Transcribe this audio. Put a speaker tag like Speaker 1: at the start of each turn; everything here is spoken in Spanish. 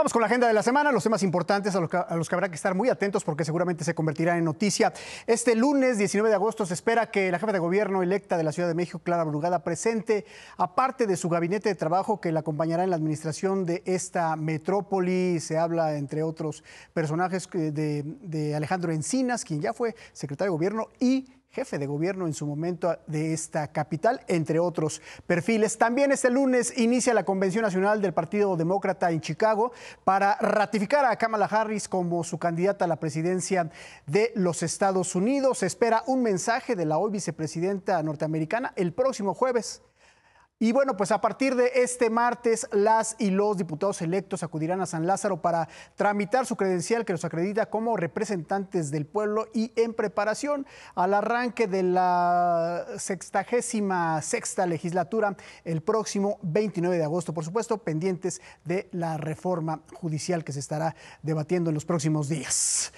Speaker 1: Vamos con la agenda de la semana, los temas importantes a los, que, habrá que estar muy atentos porque seguramente se convertirá en noticia. Este lunes 19 de agosto se espera que la jefa de gobierno electa de la Ciudad de México, Clara Brugada, presente, aparte de su gabinete de trabajo que la acompañará en la administración de esta metrópoli, se habla entre otros personajes eh, de Alejandro Encinas, quien ya fue secretario de gobierno, y jefe de gobierno en su momento de esta capital, entre otros perfiles. También este lunes inicia la Convención Nacional del Partido Demócrata en Chicago para ratificar a Kamala Harris como su candidata a la presidencia de los Estados Unidos. Se espera un mensaje de la hoy vicepresidenta norteamericana el próximo jueves y bueno, pues a partir de este martes, las y los diputados electos acudirán a San Lázaro para tramitar su credencial que los acredita como representantes del pueblo y en preparación al arranque de la sextagésima sexta legislatura el próximo 29 de agosto. Por supuesto, pendientes de la reforma judicial que se estará debatiendo en los próximos días.